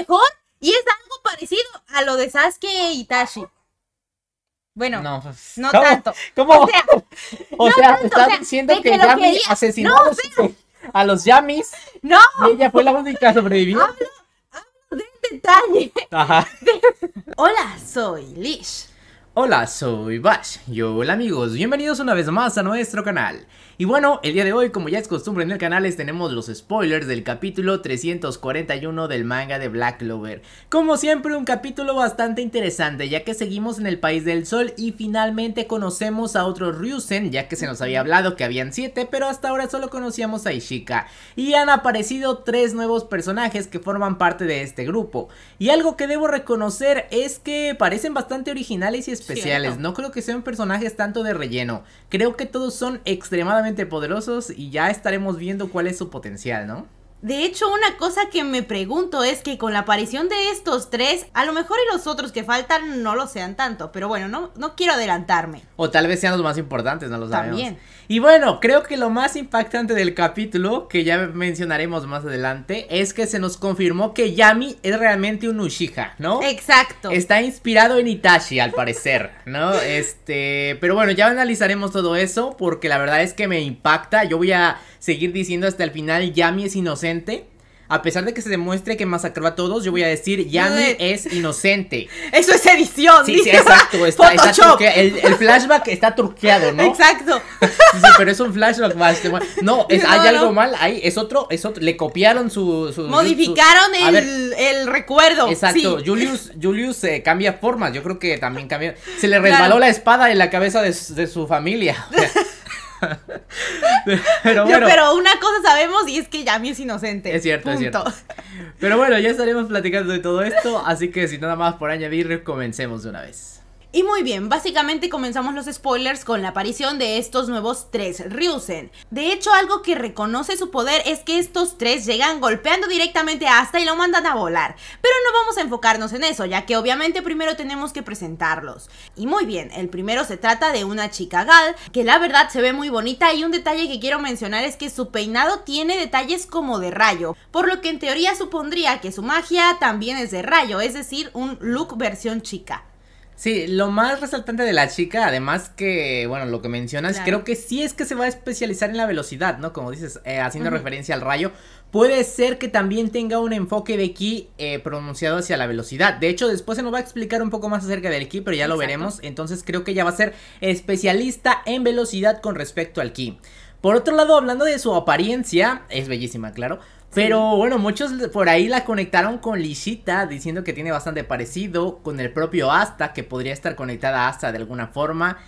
mejor y es algo parecido a lo de Sasuke y e Tashi. Bueno, no, pues, tanto. ¿Cómo? O sea, diciendo que, ya Yami asesinó a los Yamis. No. Y ella fue la única sobreviviente Hablo, hablo detalle. Ajá. Hola, soy Lish. Hola, soy Bash. Y hola amigos, bienvenidos una vez más a nuestro canal. Y bueno, el día de hoy, como ya es costumbre en el canal, les tenemos los spoilers del capítulo 341 del manga de Black Clover. Como siempre, un capítulo bastante interesante, ya que seguimos en el País del Sol y finalmente conocemos a otro Ryusen, ya que se nos había hablado que habían 7, pero hasta ahora solo conocíamos a Ishika. Y han aparecido tres nuevos personajes que forman parte de este grupo. Y algo que debo reconocer es que parecen bastante originales y especiales, no creo que sean personajes tanto de relleno, creo que todos son extremadamente poderosos y ya estaremos viendo cuál es su potencial, ¿no? De hecho, una cosa que me pregunto es que con la aparición de estos tres, a lo mejor y los otros que faltan no lo sean tanto, pero bueno, no, no quiero adelantarme. O tal vez sean los más importantes, no lo sabemos. También. Y bueno, creo que lo más impactante del capítulo, que ya mencionaremos más adelante, es que se nos confirmó que Yami es realmente un Ushija, ¿no? Exacto. Está inspirado en Itachi, al parecer, ¿no? Este, pero bueno, ya analizaremos todo eso, porque la verdad es que me impacta. Yo voy a seguir diciendo hasta el final, Yami es inocente a pesar de que se demuestre que masacró a todos, yo voy a decir, Yami eh. es inocente. Eso es edición. exacto. Está, el, flashback está truqueado, ¿no? Exacto. pero es un flashback más. No, hay algo mal ahí. Es otro, es otro. Le copiaron su... Modificaron el, recuerdo. Exacto. Julius, Julius eh, cambia formas. Yo creo que también cambia... Se le resbaló la espada en la cabeza de, su familia. pero bueno. pero una cosa sabemos y es que Yami es inocente. Es cierto, es cierto. Pero bueno, ya estaremos platicando de todo esto, así que sin nada más por añadir, comencemos de una vez. Y muy bien, básicamente comenzamos los spoilers con la aparición de estos nuevos tres Ryusen. De hecho, algo que reconoce su poder es que estos tres llegan golpeando directamente hasta y lo mandan a volar. Pero no vamos a enfocarnos en eso, ya que obviamente primero tenemos que presentarlos. Y muy bien, el primero se trata de una chica Gal, que la verdad se ve muy bonita y un detalle que quiero mencionar es que su peinado tiene detalles como de rayo, por lo que en teoría supondría que su magia también es de rayo, es decir, un look versión chica. Sí, lo más resaltante de la chica, además que, bueno, lo que mencionas, creo que sí es que se va a especializar en la velocidad, ¿no? Como dices, eh, haciendo referencia al rayo. Puede ser que también tenga un enfoque de ki eh, pronunciado hacia la velocidad. De hecho, después se nos va a explicar un poco más acerca del ki, pero ya lo veremos. Entonces creo que ya va a ser especialista en velocidad con respecto al ki. Por otro lado, hablando de su apariencia, es bellísima, claro. Pero bueno, muchos por ahí la conectaron con Lisita, diciendo que tiene bastante parecido con el propio Asta, que podría estar conectada a Asta de alguna forma.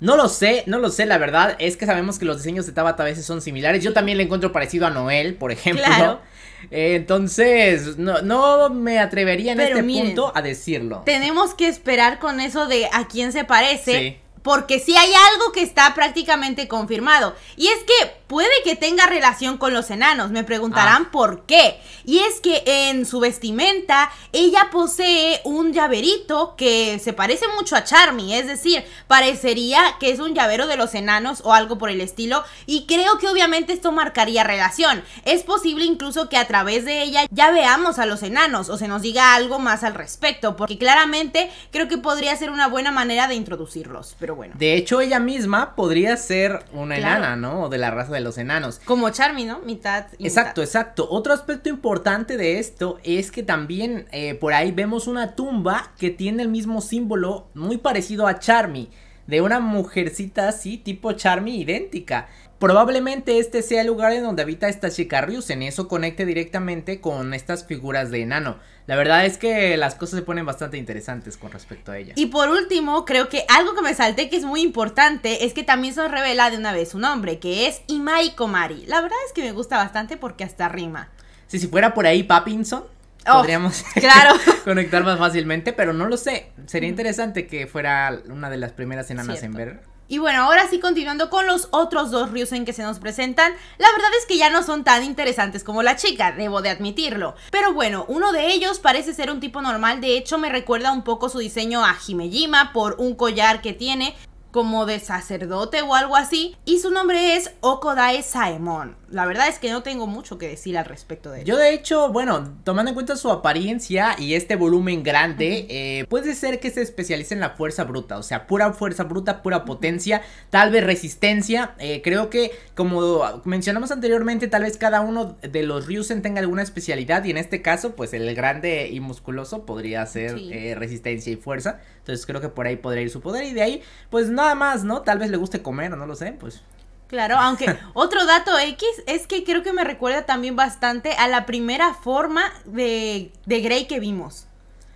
No lo sé, no lo sé, la verdad es que sabemos que los diseños de Tabata a veces son similares. Yo también le encuentro parecido a Noel, por ejemplo. Eh, entonces, no, no, me atrevería en este punto a decirlo. Tenemos que esperar con eso de a quién se parece. Sí porque sí hay algo que está prácticamente confirmado. Y es que puede que tenga relación con los enanos, me preguntarán ah. por qué. Y es que en su vestimenta ella posee un llaverito que se parece mucho a Charmy, es decir, parecería que es un llavero de los enanos o algo por el estilo. Y creo que obviamente esto marcaría relación. Es posible incluso que a través de ella ya veamos a los enanos o se nos diga algo más al respecto, porque claramente creo que podría ser una buena manera de introducirlos. Pero de hecho, ella misma podría ser una enana, ¿no? O de la raza de los enanos. Como Charmy, ¿no? Mitad. exacto, exacto. Otro aspecto importante de esto es que también eh, por ahí vemos una tumba que tiene el mismo símbolo muy parecido a Charmy de una mujercita así, tipo Charmy, idéntica. Probablemente este sea el lugar en donde habita esta chica Ryusen y eso conecte directamente con estas figuras de enano. La verdad es que las cosas se ponen bastante interesantes con respecto a ella. Y por último, creo que algo que me salté que es muy importante es que también se revela de una vez su nombre, que es Imai Komari. La verdad es que me gusta bastante porque hasta rima. Si, si fuera por ahí Papinson, Oh, podríamos claro. conectar más fácilmente, pero no lo sé. Sería interesante que fuera una de las primeras enanas en ver. Y bueno, ahora sí continuando con los otros dos en que se nos presentan, la verdad es que ya no son tan interesantes como la chica, debo de admitirlo. Pero bueno, uno de ellos parece ser un tipo normal, de hecho me recuerda un poco su diseño a Himejima por un collar que tiene, como de sacerdote o algo así, y su nombre es Okodae Saemon. La verdad es que no tengo mucho que decir al respecto de él. Yo de hecho, bueno, tomando en cuenta su apariencia y este volumen grande, eh, puede ser que se especialice en la fuerza bruta, o sea, pura fuerza bruta, pura potencia, tal vez resistencia. Eh, creo que, como mencionamos anteriormente, tal vez cada uno de los Ryusen tenga alguna especialidad y en este caso, pues el grande y musculoso podría ser eh, resistencia y fuerza. Entonces creo que por ahí podría ir su poder y de ahí, pues no nada más, ¿no? Tal vez le guste comer, no lo sé, pues. Claro, aunque otro dato X es que creo que me recuerda también bastante a la primera forma de, de Grey que vimos.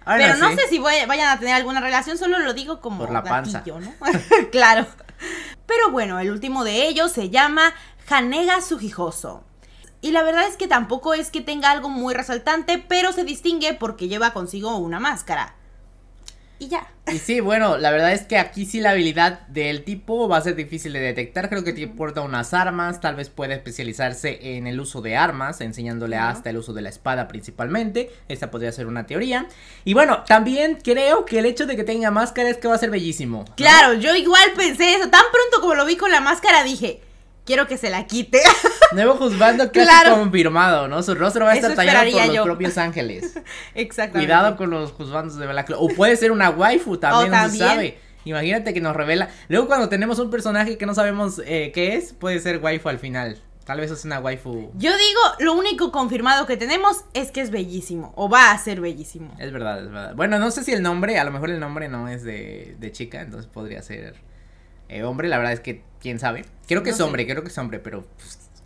Pero no, sé si vayan a tener alguna relación, solo lo digo como Por la ¿no? claro. Pero bueno, el último de ellos se llama Hanega Sugijoso. Y la verdad es que tampoco es que tenga algo muy resaltante, pero se distingue porque lleva consigo una máscara y ya. Y sí, bueno, la verdad es que aquí sí la habilidad del tipo va a ser difícil de detectar. Creo que te importa unas armas, tal vez puede especializarse en el uso de armas, enseñándole hasta el uso de la espada principalmente. Esa podría ser una teoría. Y bueno, también creo que el hecho de que tenga máscara es que va a ser bellísimo. Claro, yo igual pensé eso. Tan pronto como lo vi con la máscara dije, quiero que se la quite. Nuevo juzgando casi confirmado, ¿no? Su rostro va a estar tallado por los propios ángeles. Exactamente. Cuidado con los juzgandos de Velacro. O puede ser una waifu también, no se sabe. Imagínate que nos revela. Luego cuando tenemos un personaje que no sabemos eh, qué es, puede ser waifu al final. Tal vez es una waifu. Yo digo, lo único confirmado que tenemos es que es bellísimo. O va a ser bellísimo. Es verdad, es verdad. Bueno, no sé si el nombre, a lo mejor el nombre no es de, chica, entonces podría ser eh, hombre. La verdad es que quién sabe. Creo que es hombre, creo que es hombre, pero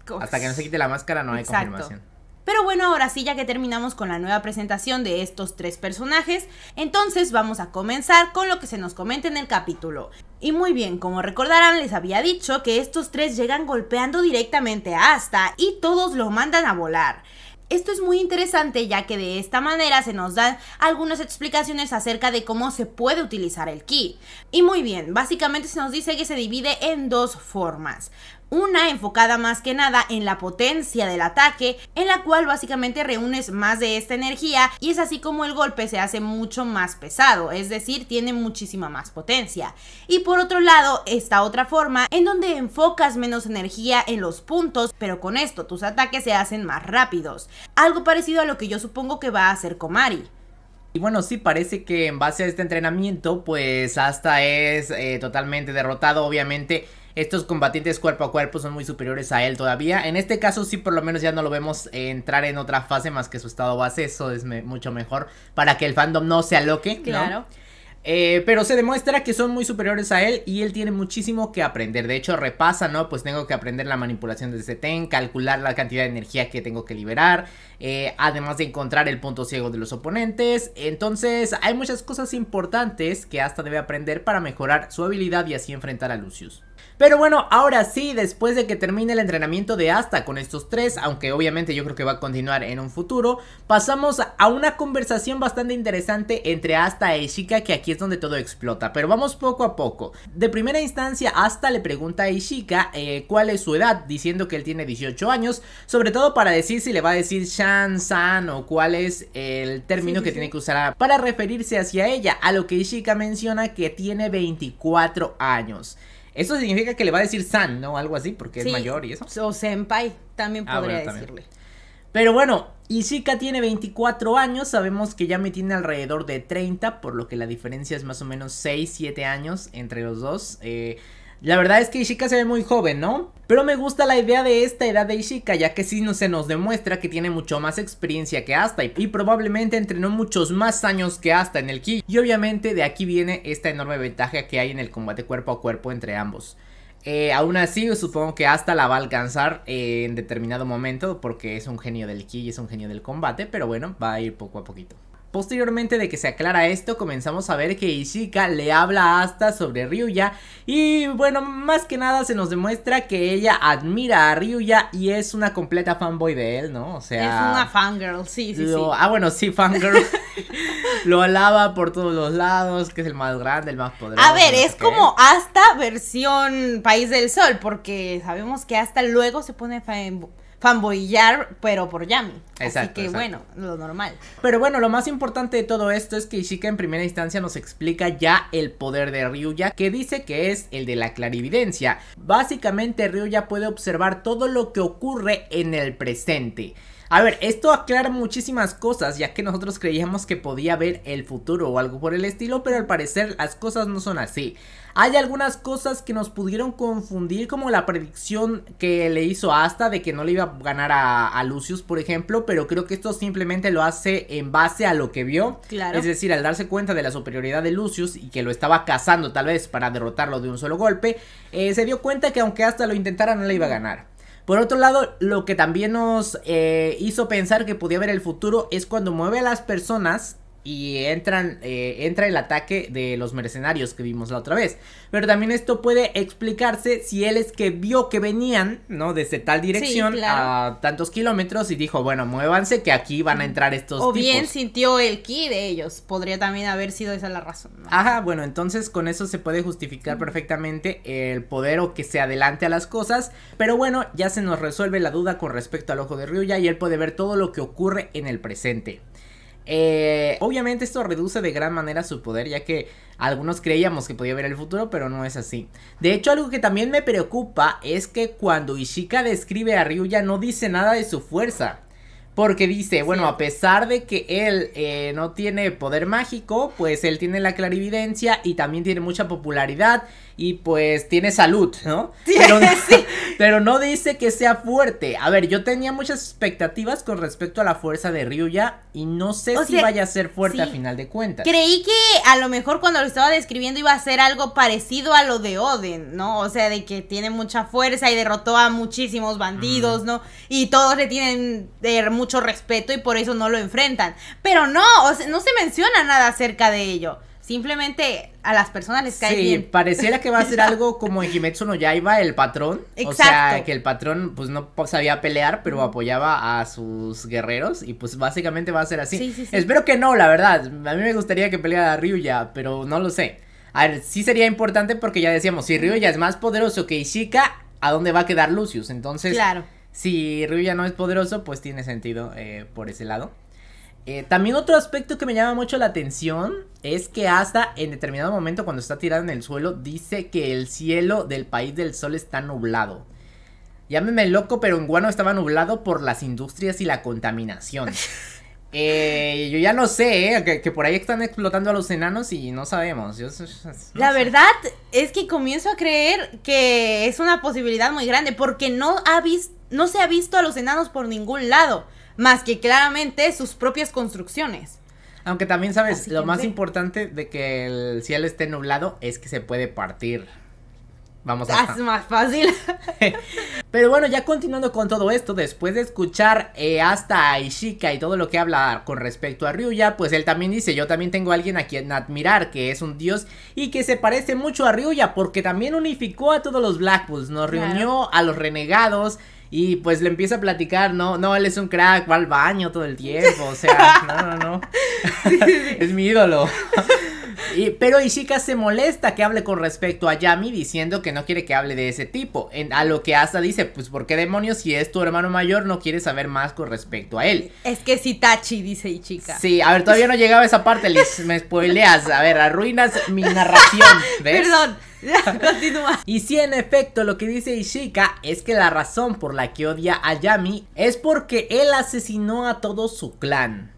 pues, hasta que no se quite la máscara no hay confirmación. Pero bueno, ahora sí, ya que terminamos con la nueva presentación de estos tres personajes, entonces vamos a comenzar con lo que se nos comenta en el capítulo. Y muy bien, como recordarán, les había dicho que estos tres llegan golpeando directamente a Asta y todos lo mandan a volar. Esto es muy interesante ya que de esta manera se nos dan algunas explicaciones acerca de cómo se puede utilizar el ki. Y muy bien, básicamente se nos dice que se divide en dos formas una enfocada más que nada en la potencia del ataque, en la cual básicamente reúnes más de esta energía y es así como el golpe se hace mucho más pesado, es decir, tiene muchísima más potencia. Y por otro lado, esta otra forma en donde enfocas menos energía en los puntos, pero con esto tus ataques se hacen más rápidos, algo parecido a lo que yo supongo que va a hacer Komari. Y bueno, sí, parece que en base a este entrenamiento, pues hasta es eh, totalmente derrotado, obviamente estos combatientes cuerpo a cuerpo son muy superiores a él todavía. En este caso sí por lo menos ya no lo vemos eh, entrar en otra fase más que su estado base. Eso es mucho mejor para que el fandom no se aloque. Claro. Eh, pero se demuestra que son muy superiores a él y él tiene muchísimo que aprender. De hecho, repasa, ¿no? Pues tengo que aprender la manipulación de Ten, calcular la cantidad de energía que tengo que liberar, eh, además de encontrar el punto ciego de los oponentes. Entonces, hay muchas cosas importantes que hasta debe aprender para mejorar su habilidad y así enfrentar a Lucius. Pero bueno, ahora sí, después de que termine el entrenamiento de Asta con estos tres, aunque obviamente yo creo que va a continuar en un futuro, pasamos a una conversación bastante interesante entre Asta e Ishika, que aquí es donde todo explota, pero vamos poco a poco. De primera instancia, Asta le pregunta a Ishika eh, cuál es su edad, diciendo que él tiene 18 años, sobre todo para decir si le va a decir Shan, San o cuál es el término que tiene que usar para referirse hacia ella, a lo que Ishika menciona que tiene 24 años. Eso significa que le va a decir san, ¿no? Algo así, porque es mayor y eso. O senpai, también ah, podría decirle. Pero bueno, Ishika tiene 24 años, sabemos que ya me tiene alrededor de 30, por lo que la diferencia es más o menos 6, 7 años entre los dos. Eh, la verdad es que Ishika se ve muy joven, ¿no? Pero me gusta la idea de esta edad de Ishika, ya que sí no se nos demuestra que tiene mucho más experiencia que Asta y, probablemente entrenó muchos más años que Asta en el Ki. Y obviamente de aquí viene esta enorme ventaja que hay en el combate cuerpo a cuerpo entre ambos. Eh, aún así, supongo que Asta la va a alcanzar eh, en determinado momento porque es un genio del Ki y es un genio del combate, pero bueno, va a ir poco a poquito. Posteriormente de que se aclara esto, comenzamos a ver que Ishika le habla a Asta sobre Ryuya y bueno, más que nada se nos demuestra que ella admira a Ryuya y es una completa fanboy de él, ¿no? O sea... Es una fangirl, sí, sí, sí. Ah, bueno, sí, fangirl. lo alaba por todos los lados, que es el más grande, el más poderoso. A ver, es como hasta versión País del Sol, porque sabemos que hasta luego se pone fanboy fanboyar, pero por Yami. Exacto, Así que bueno, lo normal. Pero bueno, lo más importante de todo esto es que Ishika en primera instancia nos explica ya el poder de Ryuya, que dice que es el de la clarividencia. Básicamente Ryuya puede observar todo lo que ocurre en el presente. A ver, esto aclara muchísimas cosas, ya que nosotros creíamos que podía ver el futuro o algo por el estilo, pero al parecer las cosas no son así. Hay algunas cosas que nos pudieron confundir, como la predicción que le hizo Asta de que no le iba a ganar a, Lucius, por ejemplo, pero creo que esto simplemente lo hace en base a lo que vio. Claro. Es decir, al darse cuenta de la superioridad de Lucius y que lo estaba cazando tal vez para derrotarlo de un solo golpe, eh, se dio cuenta que aunque Asta lo intentara no le iba a ganar. Por otro lado, lo que también nos eh, hizo pensar que podía haber el futuro es cuando mueve a las personas y entran, eh, entra el ataque de los mercenarios que vimos la otra vez. Pero también esto puede explicarse si él es que vio que venían, ¿no? Desde tal dirección a tantos kilómetros y dijo, bueno, muévanse que aquí van a entrar estos. O bien sintió el ki de ellos, podría también haber sido esa la razón. Ajá, bueno, entonces con eso se puede justificar mm. perfectamente el poder o que se adelante a las cosas. Pero bueno, ya se nos resuelve la duda con respecto al ojo de Ryuya y él puede ver todo lo que ocurre en el presente. Eh, obviamente esto reduce de gran manera su poder, ya que algunos creíamos que podía ver el futuro, pero no es así. De hecho, algo que también me preocupa es que cuando Ishika describe a Ryuya no dice nada de su fuerza. Porque dice, bueno, a pesar de que él eh, no tiene poder mágico, pues él tiene la clarividencia y también tiene mucha popularidad y pues tiene salud, ¿no? Sí, pero, no pero no dice que sea fuerte. A ver, yo tenía muchas expectativas con respecto a la fuerza de Ryuya y no sé si vaya a ser fuerte a final de cuentas. Creí que a lo mejor cuando lo estaba describiendo iba a ser algo parecido a lo de Oden, ¿no? O sea, de que tiene mucha fuerza y derrotó a muchísimos bandidos, mm. ¿no? Y todos le tienen mucho respeto y por eso no lo enfrentan. Pero no, no se menciona nada acerca de ello. Simplemente a las personas les cae sí, pareciera que va a ser algo como en Kimetsu no Yaiba, el patrón. O sea, que el patrón pues no sabía pelear, pero apoyaba a sus guerreros y pues básicamente va a ser así. Espero que no, la verdad. A mí me gustaría que peleara Ryuya, pero no lo sé. A ver, sí sería importante porque ya decíamos, si Ryuya es más poderoso que Ishika, ¿a dónde va a quedar Lucius? Entonces, claro si ya no es poderoso, pues tiene sentido eh, por ese lado. Eh, también otro aspecto que me llama mucho la atención es que hasta en determinado momento cuando está tirado en el suelo dice que el cielo del país del sol está nublado. Llámeme loco, pero en Guano estaba nublado por las industrias y la contaminación. Eh, yo ya no sé, que, por ahí están explotando a los enanos y no sabemos. la verdad es que comienzo a creer que es una posibilidad muy grande porque no ha visto no se ha visto a los enanos por ningún lado, más que claramente sus propias construcciones. Aunque también sabes, lo más importante de que el cielo esté nublado es que se puede partir. Vamos a. Ah, es más fácil. Pero bueno, ya continuando con todo esto, después de escuchar eh, hasta a Ishika y todo lo que habla con respecto a Ryuya, pues él también dice: Yo también tengo a alguien a quien admirar, que es un dios y que se parece mucho a Ryuya, porque también unificó a todos los Bulls nos reunió a los renegados. Y pues le empieza a platicar, no, no, él es un crack, va al baño todo el tiempo, o sea, no, no, no. es mi ídolo. Y, pero Ishika se molesta que hable con respecto a Yami diciendo que no quiere que hable de ese tipo. a lo que Asa dice, pues ¿por qué demonios si es tu hermano mayor no quieres saber más con respecto a él? Es que si Tachi dice Ishika. Sí, a ver, todavía no llegaba a esa parte, me spoileas. A ver, arruinas mi narración, Perdón. Continúa. Y si sí, en efecto lo que dice Ishika es que la razón por la que odia a Yami es porque él asesinó a todo su clan.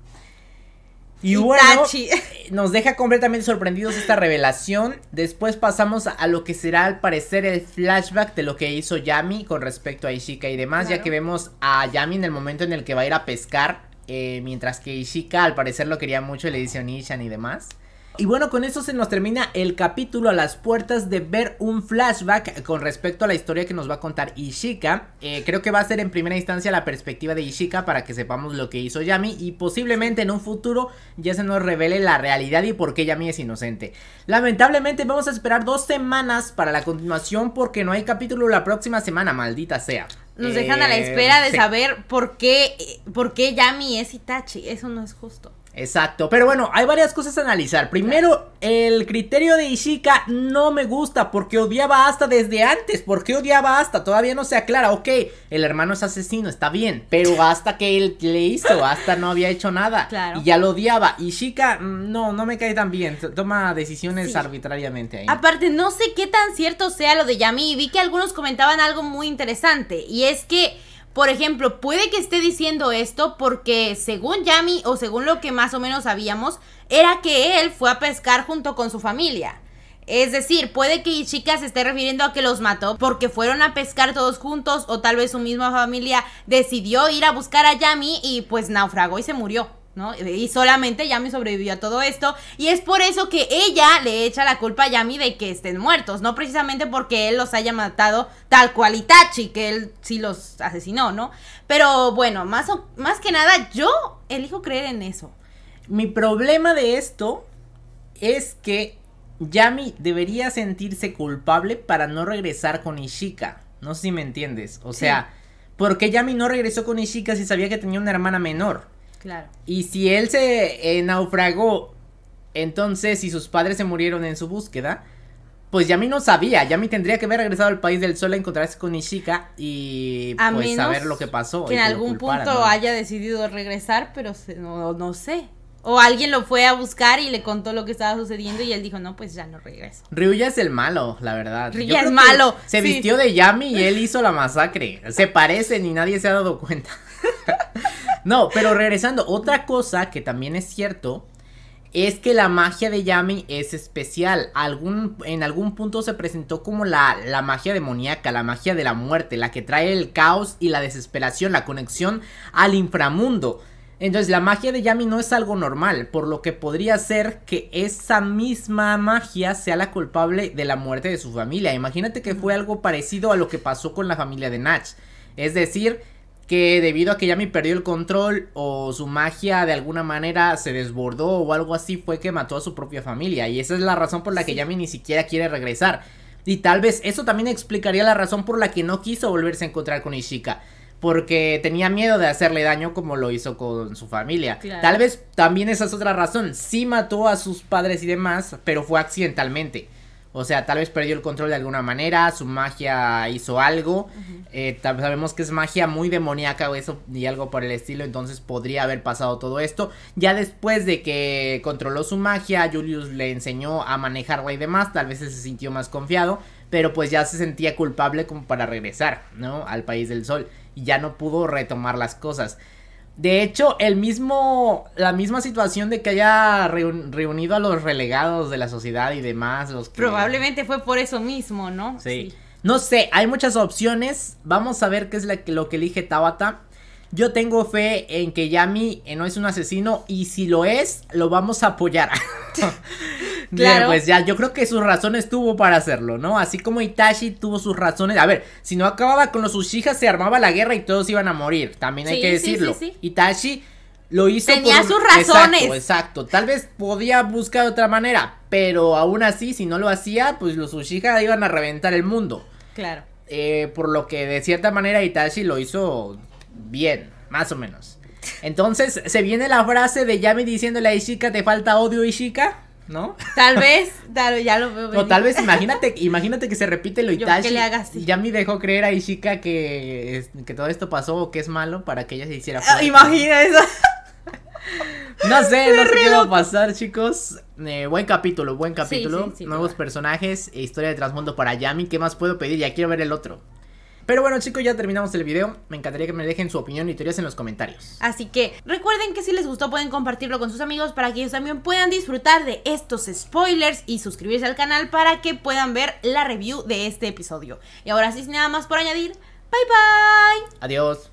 Y bueno, eh, nos deja completamente sorprendidos esta revelación. Después pasamos a lo que será al parecer el flashback de lo que hizo Yami con respecto a Ishika y demás, ya que vemos a Yami en el momento en el que va a ir a pescar, eh, mientras que Ishika al parecer lo quería mucho, le dice Onishan y demás. Y bueno, con eso se nos termina el capítulo a las puertas de ver un flashback con respecto a la historia que nos va a contar Ishika. Eh, creo que va a ser en primera instancia la perspectiva de Ishika para que sepamos lo que hizo Yami y posiblemente en un futuro ya se nos revele la realidad y por qué Yami es inocente. Lamentablemente vamos a esperar dos semanas para la continuación porque no hay capítulo la próxima semana, maldita sea. Nos dejan a la espera de eh, saber por qué, por qué Yami es Itachi, eso no es justo. Exacto, pero bueno, hay varias cosas a analizar. Primero, el criterio de Ishika no me gusta porque odiaba hasta desde antes. ¿Por qué odiaba hasta? Todavía no se aclara. Ok, el hermano es asesino, está bien, pero hasta que él le hizo, hasta no había hecho nada. Claro. Y ya lo odiaba. Ishika, mm, no, no me cae tan bien. Toma decisiones arbitrariamente ahí. Aparte, no sé qué tan cierto sea lo de Yami. Vi que algunos comentaban algo muy interesante y es que por ejemplo, puede que esté diciendo esto porque según Yami o según lo que más o menos sabíamos, era que él fue a pescar junto con su familia. Es decir, puede que Ichika se esté refiriendo a que los mató porque fueron a pescar todos juntos o tal vez su misma familia decidió ir a buscar a Yami y pues naufragó y se murió. Y solamente Yami sobrevivió a todo esto. Y es por eso que ella le echa la culpa a Yami de que estén muertos. No precisamente porque él los haya matado tal cual Itachi, que él sí los asesinó, ¿no? Pero bueno, más, más que nada yo elijo creer en eso. Mi problema de esto es que Yami debería sentirse culpable para no regresar con Ishika. No sé si me entiendes. O sea, ¿Por qué Yami no regresó con Ishika si sabía que tenía una hermana menor? Y si él se eh, naufragó, entonces si sus padres se murieron en su búsqueda, pues Yami no sabía. Yami tendría que haber regresado al país del sol a encontrarse con Ishika y pues saber lo que pasó. Que en algún punto haya decidido regresar, pero no, sé. O alguien lo fue a buscar y le contó lo que estaba sucediendo y él dijo, no, pues ya no regreso. Ryuya es el malo, la verdad. Ryuya es malo. Se vistió de Yami y él hizo la masacre. Se parecen y nadie se ha dado cuenta. No, pero regresando, otra cosa que también es cierto es que la magia de Yami es especial. en algún punto se presentó como la, la, magia demoníaca, la magia de la muerte, la que trae el caos y la desesperación, la conexión al inframundo. Entonces la magia de Yami no es algo normal, por lo que podría ser que esa misma magia sea la culpable de la muerte de su familia. Imagínate que fue algo parecido a lo que pasó con la familia de Natch. Es decir, que debido a que Yami perdió el control o su magia de alguna manera se desbordó o algo así fue que mató a su propia familia y esa es la razón por la que Yami ni siquiera quiere regresar. Y tal vez eso también explicaría la razón por la que no quiso volverse a encontrar con Ishika. Porque tenía miedo de hacerle daño como lo hizo con su familia. Tal vez también esa es otra razón. Sí mató a sus padres y demás, pero fue accidentalmente. O sea, tal vez perdió el control de alguna manera, su magia hizo algo. Eh, sabemos que es magia muy demoníaca o eso y algo por el estilo, entonces podría haber pasado todo esto. Ya después de que controló su magia, Julius le enseñó a manejarla y demás, tal vez se sintió más confiado, pero pues ya se sentía culpable como para regresar, ¿no? Al país del sol y ya no pudo retomar las cosas. De hecho, el mismo, la misma situación de que haya reunido a los relegados de la sociedad y demás, los que... Probablemente fue por eso mismo, ¿no? Sí. No sé, hay muchas opciones. Vamos a ver qué es lo que elige Tabata. Yo tengo fe en que Yami eh, no es un asesino y si lo es, lo vamos a apoyar. Claro. pues ya, yo creo que sus razones tuvo para hacerlo, ¿no? Así como Itachi tuvo sus razones. A ver, si no acababa con los Ushijas, se armaba la guerra y todos iban a morir. También hay que decirlo. Itachi lo hizo. Tenía sus razones. Exacto, Tal vez podía buscar otra manera, pero aún así, si no lo hacía, pues los Ushijas iban a reventar el mundo. Claro. Eh, por lo que de cierta manera Itachi lo hizo bien, más o menos. Entonces se viene la frase de Yami diciéndole a Ishika, te falta odio Ishika. ¿No? Tal vez, tal, ya lo veo. tal vez imagínate, imagínate que se repite lo Itachi. Yo, le Yami dejó creer a Ishika que, que todo esto pasó o que es malo para que ella se hiciera ah, Imagina eso. No sé, no sé qué va a pasar, chicos. Eh, buen capítulo, buen capítulo. Nuevos personajes, historia de trasmundo para Yami. ¿Qué más puedo pedir? Ya quiero ver el otro. Pero bueno chicos, ya terminamos el video. Me encantaría que me dejen su opinión y teorías en los comentarios. Así que recuerden que si les gustó pueden compartirlo con sus amigos para que ellos también puedan disfrutar de estos spoilers y suscribirse al canal para que puedan ver la review de este episodio. Y ahora sí, sin nada más por añadir, bye bye. Adiós.